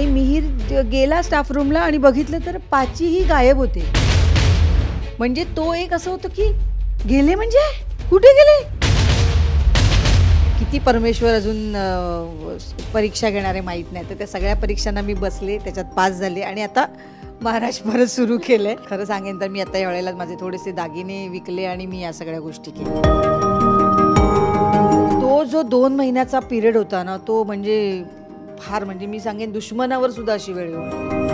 आणि मिहीर गेला स्टाफ रूमला आणि बघितलं तर पाचीही गायब होते म्हणजे तो एक असं होतं की गेले म्हणजे कुठे गेले किती परमेश्वर अजून परीक्षा घेणारे माहीत नाही तर त्या सगळ्या परीक्षांना मी बसले त्याच्यात पास झाले आणि आता महाराष्ट्र परत सुरू केलं खरं सांगेन तर मी आता या वेळेला माझे थोडेसे दागिने विकले आणि मी या सगळ्या गोष्टी केल्या तो जो दोन महिन्याचा पिरियड होता ना तो म्हणजे फार म्हणजे मी सांगेन दुश्मनावर सुद्धा अशी वेळ येऊ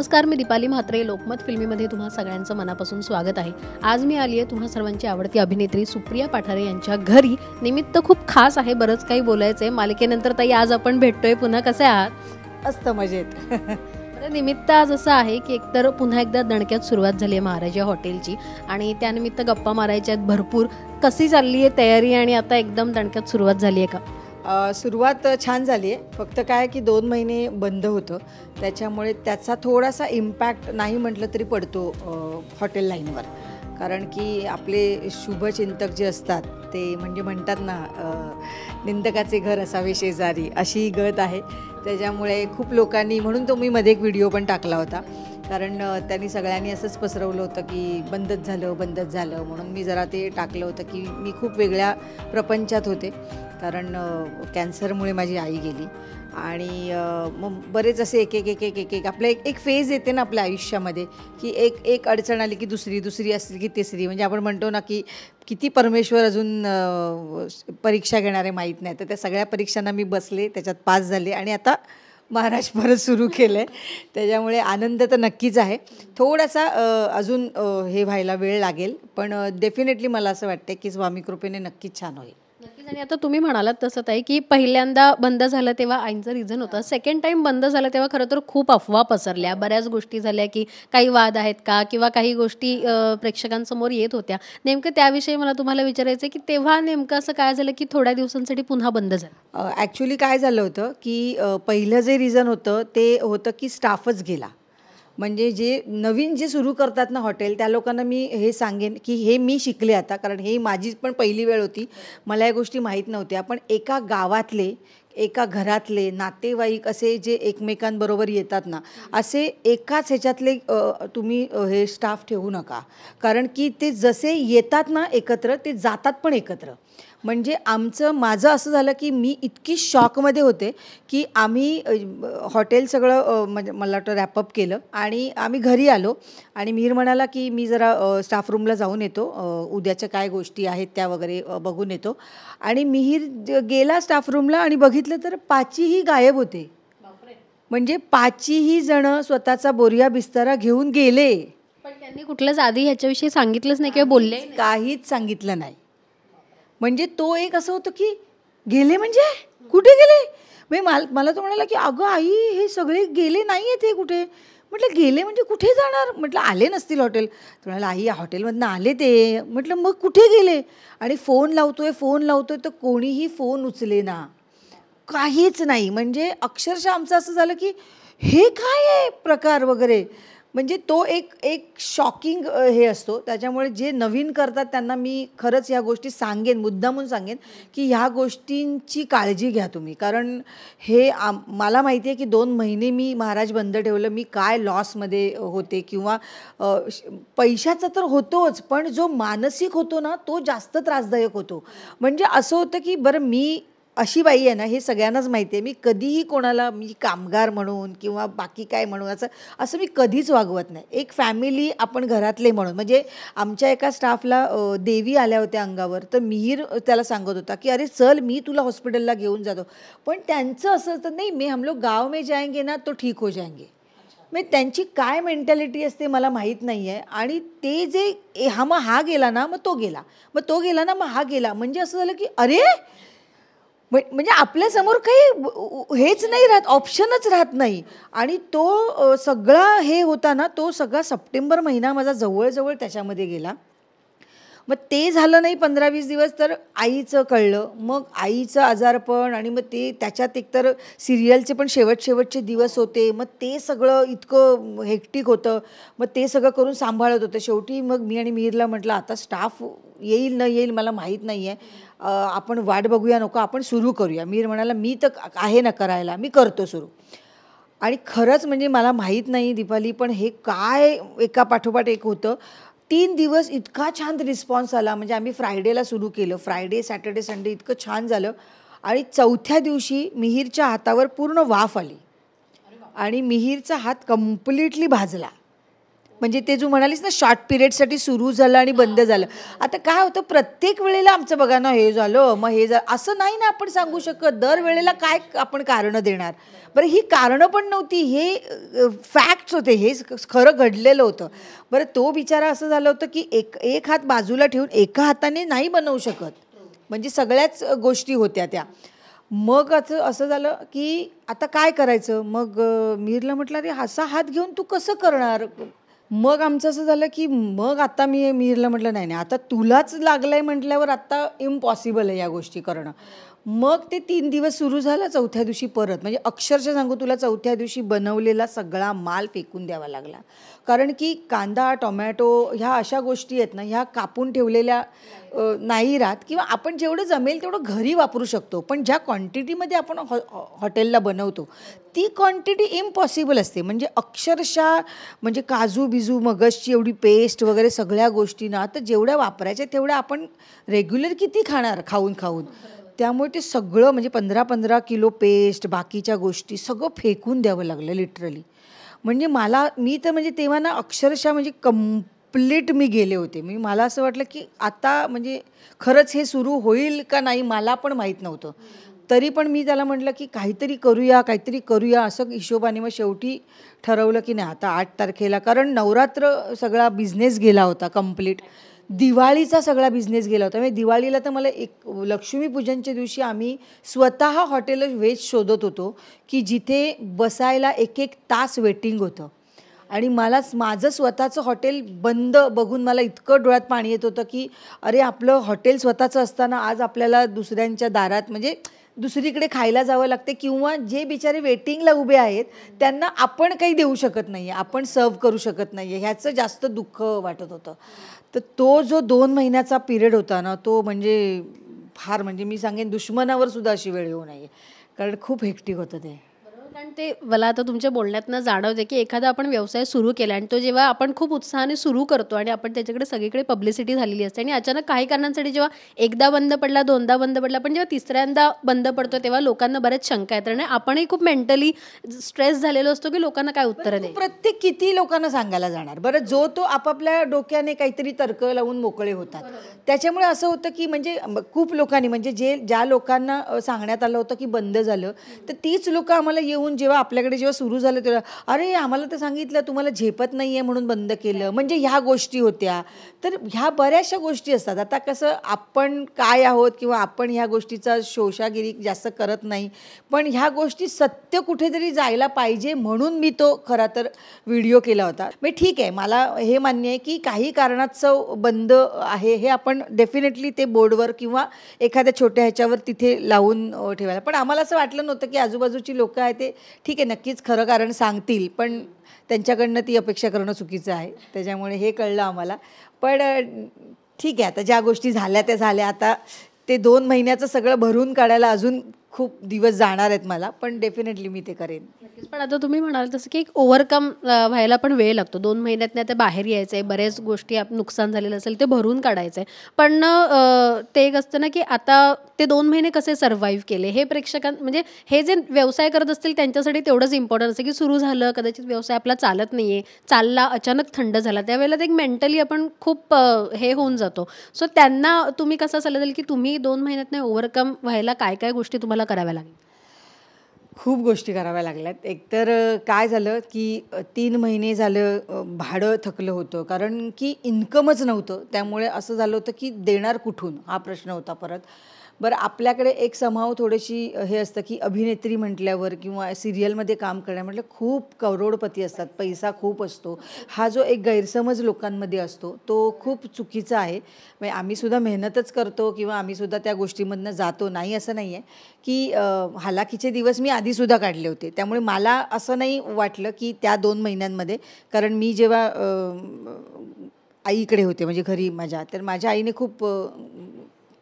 नमस्कार मी दीपाली म्हात्रे लोकमत फिल्मीमध्ये तुम्हा सगळ्यांचं मनापासून स्वागत आहे आज मी आली आहे सर्वांची आवडती अभिनेत्री सुप्रिया पाठारे यांच्या घरी निमित्त खूप खास आहे बरंच काही बोलायचंय मालिकेनंतर ताई आज आपण भेटतोय पुन्हा कसे आहात असतं मजेत निमित्त आज असं आहे की एकतर पुन्हा एकदा दणक्यात सुरुवात झाली आहे महाराजा हॉटेलची आणि त्यानिमित्त गप्पा मारायच्या आहेत भरपूर कशी चालली आहे तयारी आणि आता एकदम दणक्यात सुरुवात झाली आहे का सुरुवात छान झाली आहे फक्त काय की दोन महिने बंद होतं त्याच्यामुळे त्याचा थोडासा इम्पॅक्ट नाही म्हटलं तरी पडतो हॉटेल लाईनवर कारण की आपले शुभचिंतक जे असतात ते म्हणजे म्हणतात ना निंदकाचे घर असावे शेजारी अशी गत आहे त्याच्यामुळे खूप लोकांनी म्हणून तो मी मध्ये एक व्हिडिओ पण टाकला होता कारण त्यांनी सगळ्यांनी असंच पसरवलं होतं की बंदच झालं बंदच झालं म्हणून मी जरा ते टाकलं होतं की मी खूप वेगळ्या प्रपंचात होते कारण कॅन्सरमुळे माझी आई गेली आणि मग बरेच असे एक एक एक एक एक एक आपलं एक एक फेज येते ना आपल्या आयुष्यामध्ये की एक एक अडचण आली की दुसरी दुसरी असली की तिसरी म्हणजे आपण म्हणतो ना की किती परमेश्वर अजून परीक्षा घेणारे माहीत नाही तर त्या सगळ्या परीक्षांना मी बसले त्याच्यात पास झाले आणि आता महाराज परत सुरू केलं आहे त्याच्यामुळे आनंद तर नक्कीच आहे थोडासा अजून हे व्हायला वेळ लागेल पण डेफिनेटली मला असं वाटतं की स्वामी कृपेने नक्कीच छान होईल आणि आता तुम्ही म्हणालात तसं आहे की पहिल्यांदा बंद झालं तेव्हा आईंचं रिझन होतं सेकंड टाइम बंद झालं तेव्हा खरं तर खूप अफवा पसरल्या बऱ्याच गोष्टी झाल्या की काही वाद आहेत का किंवा काही गोष्टी प्रेक्षकांसमोर येत होत्या नेमकं त्याविषयी मला तुम्हाला विचारायचं की तेव्हा नेमकं असं काय झालं की थोड्या दिवसांसाठी पुन्हा बंद झालं ॲक्च्युली काय झालं होतं की पहिलं जे रिझन होतं ते होतं की स्टाफच गेला म्हणजे जे नवीन जे सुरू करतात ना हॉटेल त्या लोकांना मी हे सांगेन की हे मी शिकले आता कारण हे माझी पण पहिली वेळ होती मला या गोष्टी माहीत नव्हत्या पण एका गावातले एका घरातले नातेवाईक असे जे एकमेकांबरोबर येतात ना असे एकाच ह्याच्यातले तुम्ही हे स्टाफ ठेवू नका कारण की ते जसे येतात ना एकत्र ते जातात पण एकत्र म्हणजे आमचं माझं असं झालं की मी इतकी शॉकमध्ये होते की आम्ही हॉटेल सगळं म्हणजे मला वाटतं रॅपअप केलं आणि आम्ही घरी आलो आणि मीर म्हणाला की मी जरा स्टाफ रूमला जाऊन येतो उद्याच्या काय गोष्टी आहेत त्या वगैरे बघून येतो आणि मिहीर गेला स्टाफ रूमला आणि बघितलं तर पाचीही गायब होते म्हणजे पाचीही जणं स्वतःचा बोरिया बिस्तारा घेऊन गेले पण त्यांनी कुठलंच आधी ह्याच्याविषयी सांगितलंच नाही किंवा बोलले काहीच सांगितलं नाही म्हणजे तो एक असं होतं की गेले म्हणजे कुठे गेले म्हणजे माल मला तो म्हणाला की अगं आई हे सगळे गेले नाही आहेत हे कुठे म्हटलं गेले म्हणजे कुठे जाणार म्हटलं आले नसतील हॉटेल म्हणाला आई या हॉटेलमधनं आले ते म्हटलं मग कुठे गेले आणि फोन लावतोय फोन लावतोय तर कोणीही फोन उचले ना काहीच नाही म्हणजे अक्षरशः आमचं असं झालं की हे काय आहे प्रकार वगैरे म्हणजे तो एक एक शॉकिंग हे असतो त्याच्यामुळे जे नवीन करतात त्यांना मी खरंच ह्या गोष्टी सांगेन मुद्दामून सांगेन की ह्या गोष्टींची काळजी घ्या तुम्ही कारण हे आम मला माहिती आहे की दोन महिने मी महाराज बंद ठेवलं मी काय लॉसमध्ये होते किंवा पैशाचं तर होतोच पण जो मानसिक होतो ना तो जास्त त्रासदायक होतो म्हणजे असं होतं की बरं मी अशी बाई आहे ना हे सगळ्यांनाच माहिती आहे मी कधीही कोणाला मी कामगार म्हणून किंवा बाकी काय म्हणून असं असं मी कधीच वागवत नाही एक फॅमिली आपण घरातले म्हणून म्हणजे आमच्या एका स्टाफला देवी आल्या होत्या अंगावर तर मिहीर त्याला सांगत होता की अरे चल मी तुला हॉस्पिटलला घेऊन जातो पण त्यांचं असं असतं नाही मी हम लोग गाव में जाएंगे ना तो ठीक हो जाएंगे मग म्हणजे त्यांची काय मेंटॅलिटी असते मला माहीत नाही आहे आणि ते जे हा मग हा गेला ना मग तो गेला मग तो गेला ना मग हा गेला म्हणजे असं झालं की अरे म्हणजे आपल्यासमोर काही हेच नाही राहत ऑप्शनच राहत नाही आणि तो सगळा हे होता ना तो सगळा सप्टेंबर महिना माझा जवळजवळ त्याच्यामध्ये गेला मग ते झालं नाही पंधरा वीस दिवस तर आईचं कळलं मग आईचं आजारपण आणि मग ते त्याच्यात एकतर सिरियलचे पण शेवट शेवटचे दिवस होते मग ते सगळं इतकं हेक्टिक होतं मग ते सगळं करून सांभाळत होतं शेवटी मग मी आणि मिहीरला म्हटलं आता स्टाफ येईल न येईल मला माहीत नाही आहे आपण वाट बघूया नको आपण सुरू करूया मीर म्हणाला मी तर आहे ना करायला मी करतो सुरू आणि खरंच म्हणजे मला माहीत नाही दिपाली पण हे काय एका पाठोपाठ एक होतं तीन दिवस इतका छान रिस्पॉन्स आला म्हणजे आम्ही फ्रायडेला सुरू केलं फ्रायडे सॅटर्डे संडे इतकं छान झालं आणि चौथ्या दिवशी मिहीरच्या हातावर पूर्ण वाफ आली आणि मिहीरचा हात कम्प्लिटली भाजला म्हणजे ते जो म्हणालीस ना शॉर्ट पिरियडसाठी सुरू झालं आणि बंद झालं आता काय होतं प्रत्येक वेळेला आमचं बघा ना हे झालं मग हे झालं असं नाही ना आपण सांगू शकत दरवेळेला काय आपण कारणं देणार बरं ही कारणं पण नव्हती हे फॅक्ट्स होते हे खरं घडलेलं होतं बरं तो बिचारा असं झालं होतं की एक एक हात बाजूला ठेवून एका हाताने नाही बनवू शकत म्हणजे सगळ्याच गोष्टी होत्या त्या मग असं असं झालं की आता काय करायचं मग मीरला म्हटलं अरे असा हात घेऊन तू कसं करणार मग आमचं असं झालं की मग आता मी मिहिरला म्हटलं नाही नाही आता तुलाच लागलं आहे म्हटल्यावर आत्ता इम्पॉसिबल आहे या गोष्टी करणं मग ते तीन दिवस सुरू झाला चौथ्या दिवशी परत म्हणजे अक्षरशः सांगू तुला चौथ्या दिवशी बनवलेला सगळा माल फेकून द्यावा लागला कारण की कांदा टोमॅटो ह्या अशा गोष्टी आहेत ना ह्या कापून ठेवलेल्या नाही राहत किंवा आपण जेवढं जमेल तेवढं घरी वापरू शकतो पण ज्या क्वांटिटीमध्ये आपण हॉ हॉटेलला बनवतो ती क्वांटिटी इम्पॉसिबल असते म्हणजे अक्षरशः म्हणजे काजू बिजू मगजची एवढी पेस्ट वगैरे सगळ्या गोष्टी ना तर जेवढ्या वापरायच्या तेवढ्या आपण रेग्युलर किती खाणार खाऊन खाऊन त्यामुळे ते सगळं म्हणजे पंधरा पंधरा किलो पेस्ट बाकीच्या गोष्टी सगळं फेकून द्यावं लागलं लिटरली म्हणजे मला मी तर म्हणजे तेव्हा ना अक्षरशः म्हणजे कम्प्लीट मी गेले होते मी मला असं वाटलं की आता म्हणजे खरंच हे सुरू होईल का नाही मला पण माहीत नव्हतं तरी पण मी त्याला म्हटलं की काहीतरी करूया काहीतरी करूया असं हिशोबाने मग शेवटी ठरवलं की नाही आता आठ तारखेला कारण नवरात्र सगळा बिझनेस गेला होता कम्प्लीट दिवाळीचा सगळा बिझनेस गेला होता म्हणजे दिवाळीला तर मला एक लक्ष्मीपूजनच्या दिवशी आम्ही स्वतः हॉटेल वेज शोधत होतो की जिथे बसायला एक एक तास वेटिंग होतं आणि मला माझं स्वतःचं हॉटेल बंद बघून मला इतकं डोळ्यात पाणी येत होतं की अरे आपलं हॉटेल स्वतःचं असताना आज आपल्याला दुसऱ्यांच्या दारात म्हणजे दुसरीकडे खायला जावं लागते किंवा जे बिचारे वेटिंगला उभे आहेत त्यांना आपण काही देऊ शकत नाही आहे आपण सर्व करू शकत नाही आहे ह्याचं जास्त दुःख वाटत होतं तर तो जो दोन महिन्याचा पिरियड होता ना तो म्हणजे फार म्हणजे मी सांगेन दुश्मनावर सुद्धा अशी वेळ येऊ नये कारण खूप हेक्टिक होतं ते कारण ते मला आता तुमच्या बोलण्यातनं जाणवते की एखादा आपण व्यवसाय सुरू केला आणि तो जेव्हा आपण खूप उत्साहाने सुरू करतो आणि आपण त्याच्याकडे सगळीकडे पब्लिसिटी झालेली असते आणि अचानक काही कारणांसाठी जेव्हा एकदा बंद पडला दोनदा बंद पडला पण जेव्हा तिसऱ्यांदा बंद पडतो तेव्हा लोकांना बऱ्याच शंका येतात आणि आपणही खूप मेंटली स्ट्रेस झालेलो असतो की लोकांना काय उत्तर नाही प्रत्येक किती लोकांना सांगायला जाणार बरं जो तो आपापल्या डोक्याने काहीतरी तर्क लावून मोकळे होतात त्याच्यामुळे असं होतं की म्हणजे खूप लोकांनी म्हणजे जे ज्या लोकांना सांगण्यात आलं होतं की बंद झालं तर तीच लोक आम्हाला येऊन जेव्हा आपल्याकडे जेव्हा सुरू झालं तेव्हा अरे आम्हाला तर सांगितलं तुम्हाला झेपत नाही आहे म्हणून बंद केलं म्हणजे ह्या गोष्टी होत्या तर ह्या बऱ्याचशा गोष्टी असतात आता कसं आपण काय आहोत किंवा आपण ह्या गोष्टीचा शोषागिरी जास्त करत नाही पण ह्या गोष्टी सत्य कुठेतरी जायला पाहिजे म्हणून मी तो खरा तर व्हिडिओ केला होता मी म्हणजे ठीक आहे मला हे मान्य आहे की काही कारणास्तव बंद आहे हे आपण डेफिनेटली ते बोर्डवर किंवा एखाद्या छोट्या ह्याच्यावर तिथे लावून ठेवायला पण आम्हाला असं वाटलं नव्हतं की आजूबाजूची लोकं आहे ते ठीक आहे नक्कीच खरं कारण सांगतील पण त्यांच्याकडनं ती अपेक्षा करणं चुकीचं आहे त्याच्यामुळे हे कळलं आम्हाला पण ठीक आहे आता ज्या गोष्टी झाल्या त्या झाल्या आता ते दोन महिन्याचं सगळं भरून काढायला अजून खूप दिवस जाणार आहेत मला पण डेफिनेटली मी ते करेन पण आता तुम्ही म्हणाल तसं की एक ओव्हरकम व्हायला पण वेळ लागतो दोन महिन्यात नाही बाहेर यायचं आहे बऱ्याच गोष्टी नुकसान झालेलं असेल ते भरून काढायचं आहे पण ते एक असतं ना की आता ते दोन महिने कसे सर्व्हाइव्ह केले हे प्रेक्षकां म्हणजे हे जे व्यवसाय करत असतील त्यांच्यासाठी तेवढंच इम्पॉर्टंट असतं की सुरू झालं कदाचित व्यवसाय आपला चालत नाही आहे चालला अचानक थंड झाला त्यावेळेला एक मेंटली आपण खूप हे होऊन जातो सो त्यांना तुम्ही कसं सल्ला द्याल की तुम्ही दोन महिन्यात नाही ओव्हरकम व्हायला काय काय गोष्टी तुम्हाला तुम्हाला कराव्या लागल्या खूप गोष्टी कराव्या लागल्यात एकतर काय झालं की तीन महिने झालं भाडं थकलं होतं कारण की इन्कमच नव्हतं त्यामुळे असं झालं होतं की देणार कुठून हा प्रश्न होता परत बरं आपल्याकडे एक समाव थोडीशी हे असतं की अभिनेत्री म्हटल्यावर किंवा सिरियलमध्ये काम करण्या म्हटलं खूप करोडपती असतात पैसा खूप असतो हा जो एक गैरसमज लोकांमध्ये असतो तो खूप चुकीचा आहे म्हणजे आम्हीसुद्धा मेहनतच करतो किंवा आम्हीसुद्धा त्या गोष्टीमधनं जातो नाही असं नाही आहे की हालाकीचे दिवस मी आधीसुद्धा काढले होते त्यामुळे मला असं नाही वाटलं की त्या दोन महिन्यांमध्ये कारण मी जेव्हा आईकडे होते म्हणजे घरी माझ्या तर माझ्या आईने खूप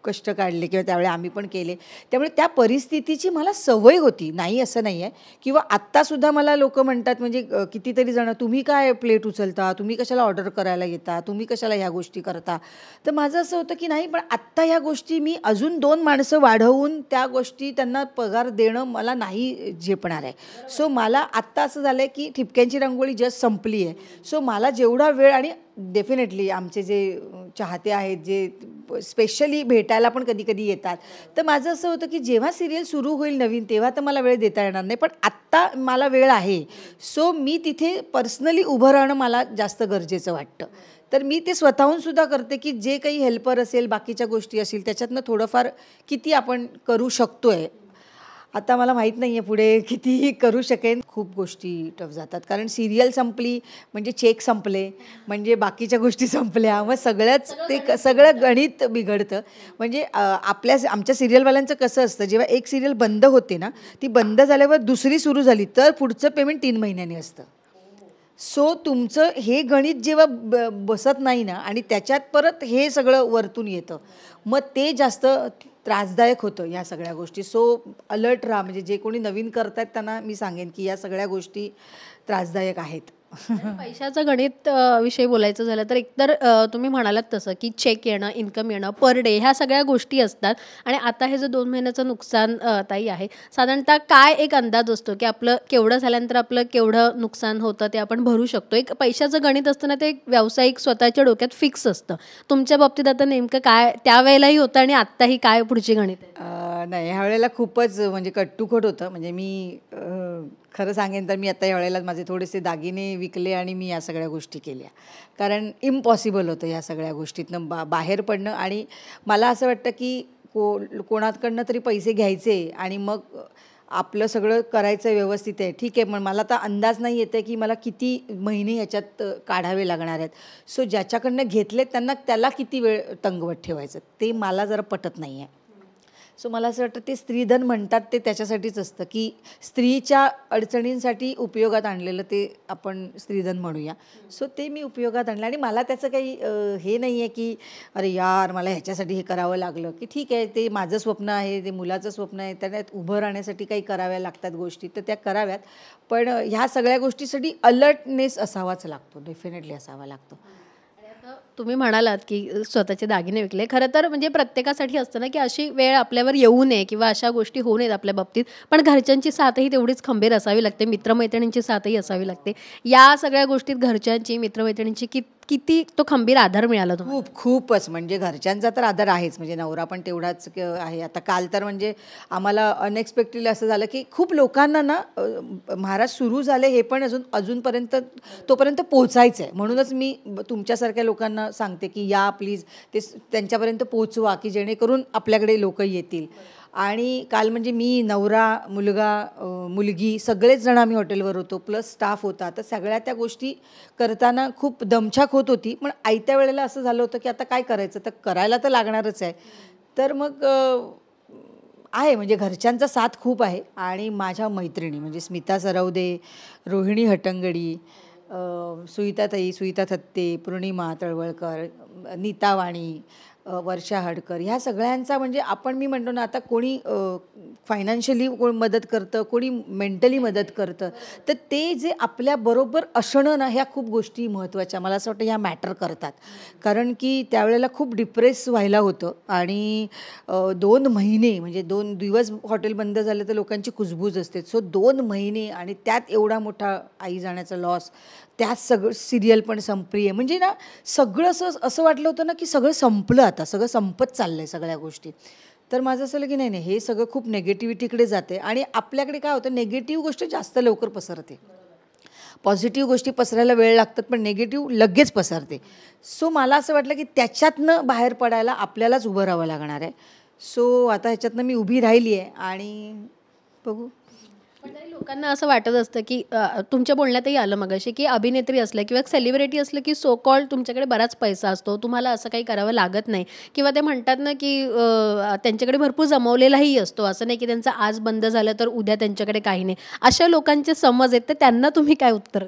कष्ट काढले किंवा त्यावेळी आम्ही पण केले त्यामुळे त्या परिस्थितीची मला सवय होती नाही असं नाही आहे किंवा आत्तासुद्धा मला लोक म्हणतात म्हणजे कितीतरी जणं तुम्ही काय प्लेट उचलता तुम्ही कशाला ऑर्डर करायला येता तुम्ही कशाला ह्या गोष्टी करता तर माझं असं होतं की नाही पण आत्ता ह्या गोष्टी मी अजून दोन माणसं वाढवून त्या गोष्टी त्यांना पगार देणं मला नाही झेपणार आहे सो मला आत्ता असं झालं आहे की ठिपक्यांची रांगोळी जस्ट संपली आहे सो मला जेवढा वेळ आणि डेफिनेटली आमचे जे चाहते आहेत जे स्पेशली भेटायला पण कधी कधी येतात तर माझं असं होतं की जेव्हा सिरियल सुरू होईल नवीन तेव्हा तर मला वेळ देता येणार नाही पण आत्ता मला वेळ आहे सो मी तिथे पर्सनली उभं राहणं मला जास्त गरजेचं वाटतं तर मी ते स्वतःहून सुद्धा करते की जे काही हेल्पर असेल बाकीच्या गोष्टी असतील त्याच्यातनं थोडंफार किती आपण करू शकतो आहे आता मला माहीत नाही आहे पुढे किती करू शकेन खूप गोष्टी टफ जातात कारण सिरियल संपली म्हणजे चेक संपले म्हणजे बाकीच्या गोष्टी संपल्या मग सगळ्याच ते सगळं गणित बिघडतं म्हणजे आपल्या आमच्या सिरियलवाल्यांचं कसं असतं जेव्हा एक सिरियल बंद होते ना ती बंद झाल्यावर दुसरी सुरू झाली तर पुढचं पेमेंट तीन महिन्याने असतं सो तुमचं हे गणित जेव्हा ब बसत नाही ना आणि त्याच्यात परत हे सगळं वरतून येतं मग ते जास्त त्रासदायक होतं ह्या सगळ्या गोष्टी सो अलर्ट राहा म्हणजे जे कोणी नवीन करतायत त्यांना मी सांगेन की या सगळ्या गोष्टी त्रासदायक आहेत पैशाचं गणित विषयी बोलायचं झालं तर एकतर तुम्ही म्हणालात तसं की चेक येणं इन्कम येणं पर डे ह्या सगळ्या गोष्टी असतात आणि आता हे जे दोन महिन्याचं नुकसान ताई आहे साधारणतः काय एक अंदाज असतो की आपलं केवढं झाल्यानंतर आपलं केवढं नुकसान होतं ते आपण भरू शकतो एक पैशाचं गणित असतं ना ते एक व्यावसायिक स्वतःच्या डोक्यात फिक्स असतं तुमच्या बाबतीत आता नेमकं काय त्यावेळेलाही होतं आणि आत्ताही काय पुढची गणित नाही ह्या वेळेला खूपच म्हणजे कट्टुकट होतं म्हणजे मी खरं सांगेन तर मी आता या वेळेला माझे थोडेसे दागिने विकले आणि मी या सगळ्या गोष्टी केल्या कारण इम्पॉसिबल होतं या सगळ्या गोष्टीतनं बा बाहेर पडणं आणि मला असं वाटतं की को कोणाकडनं तरी पैसे घ्यायचे आणि मग आपलं सगळं करायचं व्यवस्थित आहे ठीक आहे पण मला तर अंदाज नाही येत आहे की मला किती महिने याच्यात काढावे लागणार आहेत सो ज्याच्याकडनं घेतले त्यांना त्याला किती वेळ तंगवत ठेवायचं ते मला जरा पटत नाही आहे सो मला असं वाटतं ते स्त्रीधन म्हणतात ते त्याच्यासाठीच असतं की स्त्रीच्या अडचणींसाठी उपयोगात आणलेलं ते आपण स्त्रीधन म्हणूया सो ते मी उपयोगात आणलं आणि मला त्याचं काही हे नाही आहे की अरे यार मला ह्याच्यासाठी हे करावं लागलं की ठीक आहे ते माझं स्वप्न आहे ते मुलाचं स्वप्न आहे त्यात उभं राहण्यासाठी काही कराव्या लागतात गोष्टी तर त्या कराव्यात पण ह्या सगळ्या गोष्टीसाठी अलर्टनेस असावाच लागतो डेफिनेटली असावा लागतो तुम्ही म्हणालात की स्वतःचे दागिने विकले खरं तर म्हणजे प्रत्येकासाठी असतं ना की अशी वेळ आपल्यावर येऊ नये किंवा अशा गोष्टी होऊ नयेत आपल्या बाबतीत पण घरच्यांची साथही तेवढीच खंबीर असावी लागते मित्रमैत्रिणींची साथही असावी लागते या सगळ्या गोष्टीत घरच्यांची मित्रमैत्रिणींची किती किती तो खंबीर आधार मिळाला तुम्हाला खूप खूपच म्हणजे घरच्यांचा तर आधार आहेच म्हणजे नवरा पण तेवढाच आहे आता काल तर म्हणजे आम्हाला अनएक्सपेक्टेडली असं झालं की खूप लोकांना ना महाराज सुरू झाले हे पण अजून अजूनपर्यंत तोपर्यंत पोहोचायचं आहे म्हणूनच मी तुमच्यासारख्या लोकांना सांगते की या प्लीज ते त्यांच्यापर्यंत पोहोचवा की जेणेकरून आपल्याकडे लोक येतील आणि काल म्हणजे मी नवरा मुलगा मुलगी सगळेच जण आम्ही हॉटेलवर होतो प्लस स्टाफ होता तर सगळ्या त्या गोष्टी करताना खूप दमछाक होत होती पण आयत्या वेळेला असं झालं होतं की आता काय करायचं तर करायला तर लागणारच आहे तर मग आहे म्हणजे घरच्यांचा साथ खूप आहे आणि माझ्या मैत्रिणी म्हणजे स्मिता सरावदे रोहिणी हटंगडी ताई सुईता थत्ते पूर्णिमा तळवळकर नीता वाणी वर्षा हडकर ह्या सगळ्यांचा म्हणजे आपण मी म्हणतो ना आता कोणी फायनान्शियली कोण मदत करतं कोणी मेंटली मदत करतं तर ते जे आपल्याबरोबर असणं ना ह्या खूप गोष्टी महत्त्वाच्या मला असं वाटतं ह्या मॅटर करतात कारण की त्यावेळेला खूप डिप्रेस व्हायला होतं आणि दोन महिने म्हणजे दोन दिवस हॉटेल बंद झालं तर लोकांची कुजबूज असते सो दोन महिने आणि त्यात एवढा मोठा आई जाण्याचा लॉस त्या सगळं सिरियल पण संपली आहे म्हणजे ना सगळं असं असं वाटलं होतं ना की सगळं संपलं आता सगळं संपत चाललं आहे सगळ्या गोष्टी तर माझं असं की नाही नाही हे सगळं खूप नेगेटिव्हिटीकडे जाते आणि आपल्याकडे काय होतं नेगेटिव्ह गोष्ट जास्त लवकर पसरते पॉझिटिव्ह गोष्टी पसरायला वेळ लागतात पण नेगेटिव्ह लगेच पसरते सो मला असं वाटलं की त्याच्यातनं बाहेर पडायला आपल्यालाच उभं राहावं लागणार आहे सो आता ह्याच्यातनं मी उभी राहिली आहे आणि बघू लोकांना असं वाटत असतं की तुमच्या बोलण्यातही आलं अशी की अभिनेत्री असलं किंवा सेलिब्रिटी असलं की सो कॉल तुमच्याकडे बराच पैसा असतो तुम्हाला असं काही करावं लागत नाही किंवा ते म्हणतात ना की त्यांच्याकडे भरपूर जमवलेलाही असतो असं नाही की त्यांचं आज बंद झालं तर उद्या त्यांच्याकडे काही नाही अशा लोकांचे समज आहेत तर त्यांना तुम्ही काय उत्तर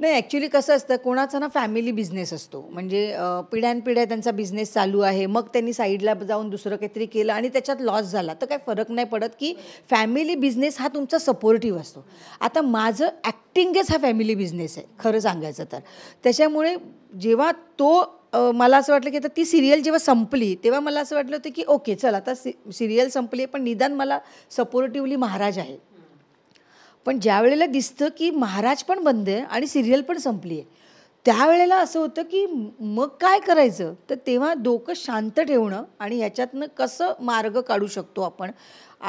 नाही ॲक्च्युली कसं असतं कोणाचा ना फॅमिली बिझनेस असतो म्हणजे पिढ्यानपिढ्या त्यांचा बिझनेस चालू आहे मग त्यांनी साईडला जाऊन दुसरं काहीतरी केलं आणि त्याच्यात लॉस झाला तर काही फरक नाही पडत की फॅमिली बिझनेस हा तुमचा सपोर्टिव्ह असतो आता माझं ॲक्टिंगच हा फॅमिली बिझनेस आहे खरं सांगायचं तर त्याच्यामुळे जेव्हा तो मला असं वाटलं की आता ती सिरियल जेव्हा संपली तेव्हा मला असं वाटलं होतं की ओके चल आता सि सिरियल संपली आहे पण निदान मला सपोर्टिव्हली महाराज आहे पण ज्या वेळेला दिसतं की महाराज पण बंद आहे आणि सिरियल पण संपली आहे त्यावेळेला असं होतं की मग काय करायचं तर तेव्हा डोकं शांत ठेवणं आणि याच्यातनं कसं मार्ग काढू शकतो आपण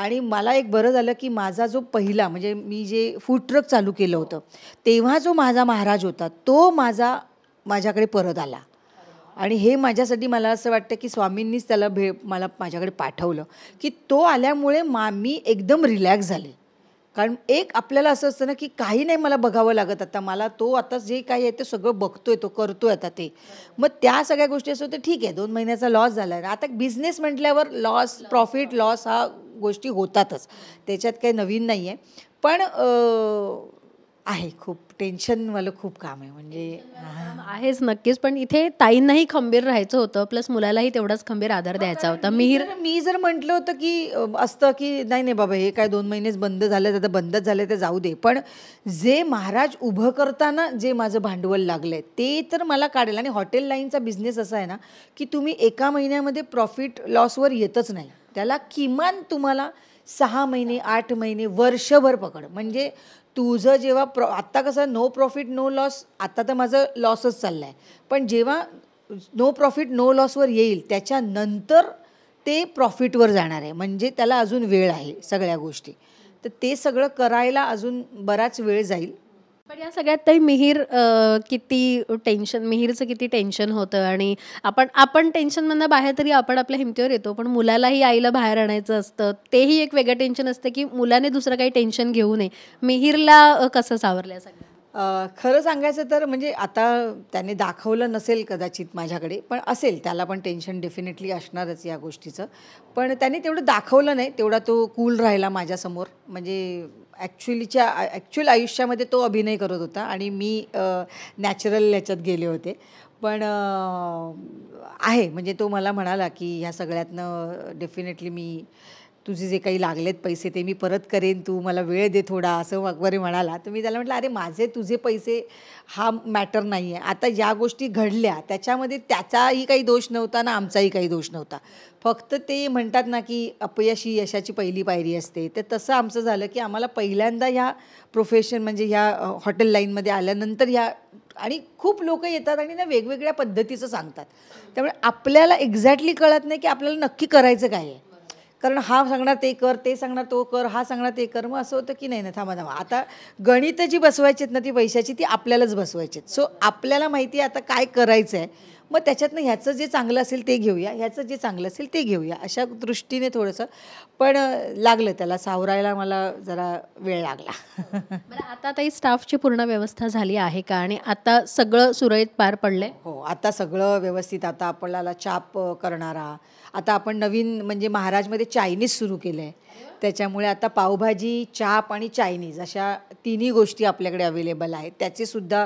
आणि मला एक बरं झालं की माझा जो पहिला म्हणजे मी जे फूड ट्रक चालू केलं होतं तेव्हा जो माझा महाराज होता तो माझा माझ्याकडे परत आला आणि हे माझ्यासाठी मला असं वाटतं की स्वामींनीच त्याला भे मला माझ्याकडे पाठवलं की तो आल्यामुळे मा मी एकदम रिलॅक्स झाले कारण एक आपल्याला असं असतं ना की काही नाही मला बघावं लागत आता मला तो आता जे काही आहे ते सगळं बघतोय तो करतोय आता ते मग त्या सगळ्या गोष्टी असं होतं ठीक आहे दोन महिन्याचा लॉस झाला आहे आता बिझनेस म्हटल्यावर लॉस प्रॉफिट लॉस हा गोष्टी होतातच त्याच्यात काही नवीन नाही आहे पण आहे खूप टेन्शनवालं खूप काम आहे म्हणजे आहेच नक्कीच पण इथे ताईंनाही खंबीर राहायचं होतं प्लस मुलालाही तेवढाच खंबीर आधार द्यायचा होता मिहीर मी जर म्हटलं होतं की असतं की नाही नाही बाबा हे काय दोन महिनेच बंद झालं आता बंदच झालं ते जाऊ दे पण जे महाराज उभं करताना जे माझं भांडवल लागलं ते तर मला काढेल आणि हॉटेल लाईनचा बिझनेस असा आहे ना की तुम्ही एका महिन्यामध्ये प्रॉफिट लॉसवर येतच नाही त्याला किमान तुम्हाला सहा महिने आठ महिने वर्षभर पकड म्हणजे तुझं जेव्हा प्रॉ आत्ता कसं नो प्रॉफिट नो लॉस आत्ता तर माझं लॉसच चाललं आहे पण जेव्हा नो प्रॉफिट नो लॉसवर येईल त्याच्यानंतर ते प्रॉफिटवर जाणार आहे म्हणजे त्याला अजून वेळ आहे सगळ्या गोष्टी तर ते सगळं करायला अजून बराच वेळ जाईल पण या सगळ्यात तरी मिहीर किती टेन्शन मिहीरचं किती टेन्शन होतं आणि आपण आपण टेन्शन म्हणणं बाहेर तरी आपण आपल्या हिमतीवर येतो पण मुलालाही आईला बाहेर आणायचं असतं तेही एक वेगळं टेन्शन असतं की मुलाने दुसरं काही टेन्शन घेऊ नये मिहीरला कसं सावरलं सगळं खरं सांगायचं तर म्हणजे आता त्याने दाखवलं नसेल कदाचित माझ्याकडे पण असेल त्याला पण टेन्शन डेफिनेटली असणारच या गोष्टीचं पण त्याने तेवढं दाखवलं नाही तेवढा तो कूल राहिला माझ्यासमोर म्हणजे ॲक्च्युलीच्या ॲक्च्युअल आयुष्यामध्ये तो अभिनय करत होता आणि मी नॅचरल याच्यात गेले होते पण आहे म्हणजे तो मला म्हणाला की ह्या सगळ्यातनं डेफिनेटली मी तुझे जे काही लागलेत पैसे ते मी परत करेन तू मला वेळ दे थोडा असं वगैरे म्हणाला तर मी त्याला म्हटलं अरे माझे तुझे पैसे हा मॅटर नाही आहे आता ज्या गोष्टी घडल्या त्याच्यामध्ये त्याचाही काही दोष नव्हता ना आमचाही काही दोष नव्हता फक्त ते म्हणतात ना की अपयशी यशाची पहिली पायरी असते तर तसं आमचं झालं की आम्हाला पहिल्यांदा ह्या प्रोफेशन म्हणजे ह्या हॉटेल लाईनमध्ये आल्यानंतर ह्या आणि खूप लोक येतात आणि ना वेगवेगळ्या पद्धतीचं सांगतात त्यामुळे आपल्याला एक्झॅक्टली कळत नाही की आपल्याला नक्की करायचं काय आहे कारण हा सांगणार ते कर ते सांगणार तो कर हा सांगणार ते कर मग असं होतं की नाही ना थांबा थांबा आता गणित जी बसवायची ना ती पैशाची ती आपल्यालाच बसवायची सो आपल्याला माहिती आहे आता काय करायचं आहे मग त्याच्यातनं ह्याचं जे चांगलं असेल ते घेऊया ह्याचं जे चांगलं असेल ते घेऊया अशा दृष्टीने थोडंसं पण लागलं त्याला सावरायला मला जरा वेळ लागला आता ताई स्टाफची पूर्ण व्यवस्था झाली आहे का आणि आता सगळं सुरळीत पार पडलं हो आता सगळं व्यवस्थित आता आपल्याला चाप करणारा आता आपण नवीन म्हणजे महाराजमध्ये चायनीज सुरू केलं आहे त्याच्यामुळे आता पावभाजी चाप आणि चायनीज अशा तिन्ही गोष्टी आपल्याकडे अवेलेबल आहेत त्याचेसुद्धा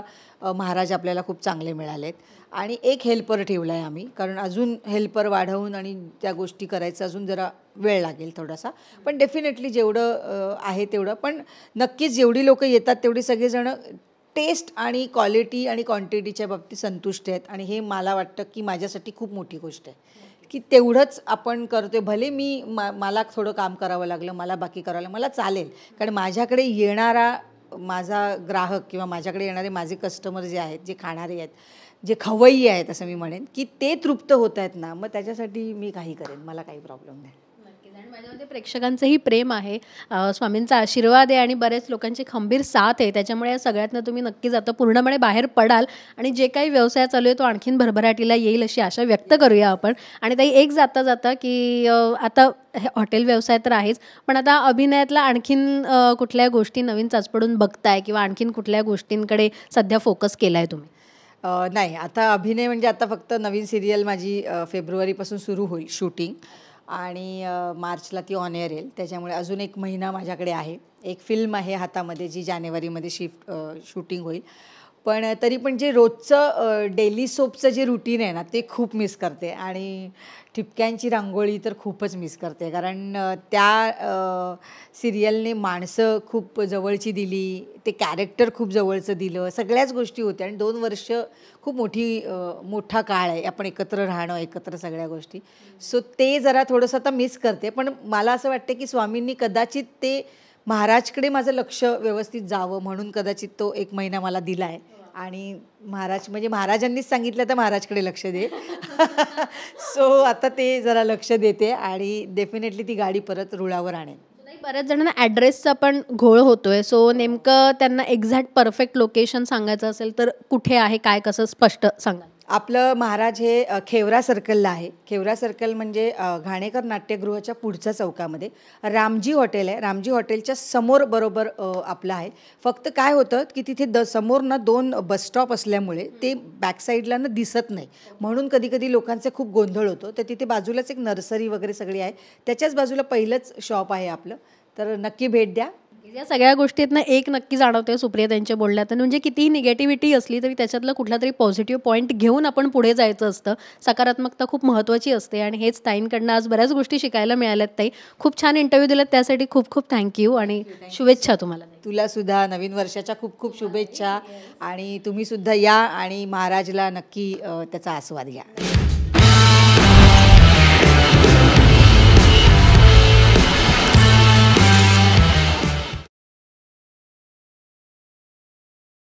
महाराज आपल्याला खूप चांगले मिळाले आहेत आणि एक हेल्पर ठेवला आहे आम्ही कारण अजून हेल्पर वाढवून आणि त्या गोष्टी करायचं अजून जरा वेळ लागेल थोडासा पण डेफिनेटली जेवढं आहे तेवढं पण नक्कीच जेवढी लोकं येतात तेवढी सगळेजणं टेस्ट आणि क्वालिटी आणि क्वांटिटीच्या बाबतीत संतुष्ट आहेत आणि हे मला वाटतं की माझ्यासाठी खूप मोठी गोष्ट आहे की तेवढंच आपण करतोय भले मी मा मला थोडं काम करावं लागलं मला बाकी करावं लागलं मला चालेल कारण माझ्याकडे येणारा माझा ग्राहक किंवा माझ्याकडे येणारे माझे कस्टमर जे आहेत जे खाणारे आहेत जे खवई आहेत असं मी म्हणेन की ते तृप्त होत आहेत ना मग त्याच्यासाठी मी काही करेन मला काही प्रॉब्लेम नाही माझ्यामध्ये प्रेक्षकांचंही प्रेम आहे स्वामींचा आशीर्वाद आहे आणि बऱ्याच लोकांची खंबीर साथ आहे त्याच्यामुळे या सगळ्यातनं तुम्ही नक्कीच आता पूर्णपणे बाहेर पडाल आणि जे काही व्यवसाय चालू आहे तो आणखीन भरभराटीला येईल अशी आशा व्यक्त करूया आपण आणि ताई एक जाता जाता की आता हे हॉटेल व्यवसाय तर आहेच पण आता अभिनयातला आणखीन कुठल्या गोष्टी नवीन चाचपडून बघताय किंवा आणखीन कुठल्या गोष्टींकडे सध्या फोकस केला आहे तुम्ही नाही आता अभिनय म्हणजे आता फक्त नवीन सिरियल माझी फेब्रुवारीपासून सुरू होईल शूटिंग आणि मार्चला ती ऑन एअर येईल त्याच्यामुळे अजून एक महिना माझ्याकडे आहे एक फिल्म आहे हातामध्ये जी जानेवारीमध्ये शिफ्ट शूटिंग होईल पण तरी पण जे रोजचं डेली सोपचं जे रुटीन आहे ना ते खूप मिस करते आणि ठिपक्यांची रांगोळी तर खूपच मिस करते कारण त्या सिरियलने माणसं खूप जवळची दिली ते कॅरेक्टर खूप जवळचं दिलं सगळ्याच गोष्टी होत्या आणि दोन वर्ष खूप मोठी मोठा काळ आहे आपण एकत्र राहणं एकत्र सगळ्या गोष्टी सो ते जरा थोडंसं आता मिस करते पण मला असं वाटतं की स्वामींनी कदाचित ते महाराजकडे माझं लक्ष व्यवस्थित जावं म्हणून कदाचित तो एक महिना मला दिला आहे आणि महाराज म्हणजे महाराजांनीच सांगितलं तर महाराजकडे लक्ष दे सो आता ते जरा लक्ष देते आणि डेफिनेटली ती गाडी परत रुळावर आणेन बऱ्याच जणांना ॲड्रेसचा पण घोळ होतोय सो नेमकं त्यांना एक्झॅक्ट परफेक्ट लोकेशन सांगायचं असेल तर कुठे आहे काय कसं स्पष्ट सांगा आपलं महाराज हे खेवरा सर्कलला आहे खेवरा सर्कल म्हणजे घाणेकर नाट्यगृहाच्या पुढच्या चौकामध्ये रामजी हॉटेल आहे रामजी हॉटेलच्या समोर बरोबर आपलं आहे फक्त काय होतं की तिथे द समोर ना दोन बसस्टॉप असल्यामुळे ते बॅकसाईडला ना दिसत नाही म्हणून कधी कधी खूप गोंधळ होतो तर तिथे बाजूलाच एक नर्सरी वगैरे सगळी आहे त्याच्याच बाजूला पहिलंच शॉप आहे आपलं तर नक्की भेट द्या या सगळ्या गोष्टीतनं एक नक्की जाणवते सुप्रिया त्यांच्या बोलण्यात म्हणजे कितीही निगेटिव्हिटी असली तरी त्याच्यातलं कुठला तरी पॉझिटिव्ह पॉईंट घेऊन आपण पुढे जायचं असतं सकारात्मकता खूप महत्त्वाची असते आणि हेच ताईंकडनं आज बऱ्याच गोष्टी शिकायला मिळाल्यात ताई खूप छान इंटरव्ह्यू दिलात त्यासाठी खूप खूप थँक्यू आणि शुभेच्छा तुम्हाला तुला सुद्धा नवीन वर्षाच्या खूप खूप शुभेच्छा आणि तुम्ही सुद्धा या आणि महाराजला नक्की त्याचा आस्वाद घ्या